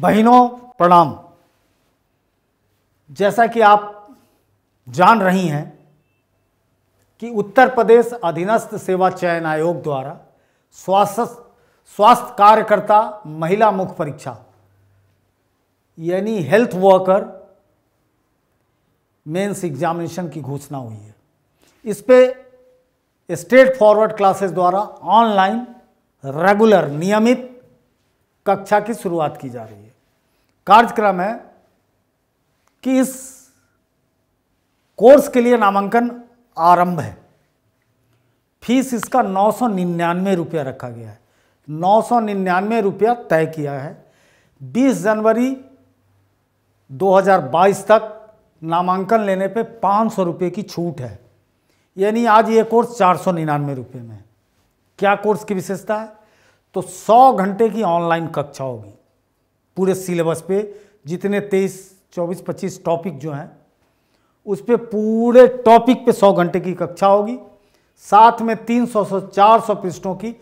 बहनों प्रणाम जैसा कि आप जान रही हैं कि उत्तर प्रदेश अधीनस्थ सेवा चयन आयोग द्वारा स्वास्थ्य स्वास्थ्य कार्यकर्ता महिला मुख्य परीक्षा यानी हेल्थ वर्कर मेंस एग्जामिनेशन की घोषणा हुई है इस पे स्ट्रेट फॉरवर्ड क्लासेस द्वारा ऑनलाइन रेगुलर नियमित कक्षा की शुरुआत की जा रही है कार्यक्रम है कि इस कोर्स के लिए नामांकन आरंभ है फीस इसका नौ सौ निन्यानवे रुपया रखा गया है नौ सौ निन्यानवे रुपया तय किया है 20 जनवरी 2022 तक नामांकन लेने पे पाँच सौ रुपये की छूट है यानी आज ये कोर्स चार सौ निन्यानवे रुपये में क्या कोर्स की विशेषता है तो 100 घंटे की ऑनलाइन कक्षा होगी पूरे सिलेबस पे जितने 23, 24, 25 टॉपिक जो हैं उस पर पूरे टॉपिक पे 100 घंटे की कक्षा होगी साथ में 300 से 400 पृष्ठों की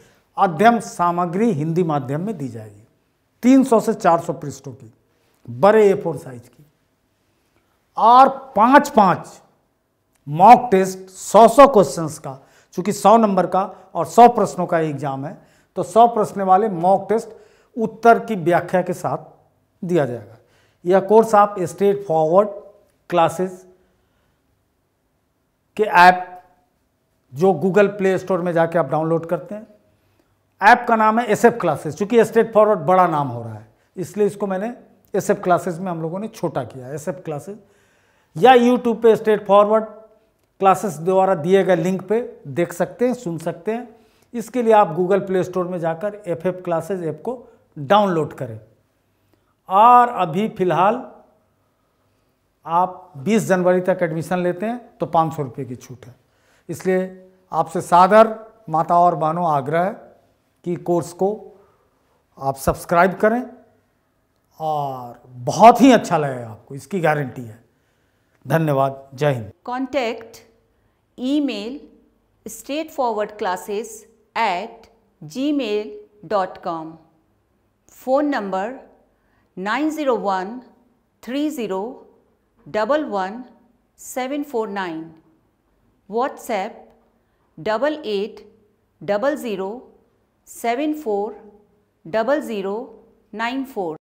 अध्ययन सामग्री हिंदी माध्यम में दी जाएगी 300 से 400 पृष्ठों की बड़े ए फोर साइज की और पाँच पाँच मॉक टेस्ट सौ सौ क्वेश्चन का चूंकि सौ नंबर का और सौ प्रश्नों का एग्जाम है तो सौ प्रश्न वाले मॉक टेस्ट उत्तर की व्याख्या के साथ दिया जाएगा यह कोर्स आप स्ट्रेट फॉरवर्ड क्लासेस के ऐप जो गूगल प्ले स्टोर में जाके आप डाउनलोड करते हैं ऐप का नाम है एस एफ क्लासेस क्योंकि स्ट्रेट फॉरवर्ड बड़ा नाम हो रहा है इसलिए इसको मैंने एस एफ क्लासेस में हम लोगों ने छोटा किया एस एफ क्लासेस या यूट्यूब पे स्ट्रेट फॉरवर्ड क्लासेस द्वारा दिए गए लिंक पे देख सकते हैं सुन सकते हैं इसके लिए आप गूगल प्ले स्टोर में जाकर एफ एफ क्लासेज ऐप को डाउनलोड करें और अभी फ़िलहाल आप 20 जनवरी तक एडमिशन लेते हैं तो पाँच सौ रुपये की छूट है इसलिए आपसे सादर माता और बहनों आग्रह कि कोर्स को आप सब्सक्राइब करें और बहुत ही अच्छा लगेगा आपको इसकी गारंटी है धन्यवाद जय Hind contact email Straight forward Classes at gmail.com. Phone number 901 WhatsApp double eight double zero seven four double zero nine four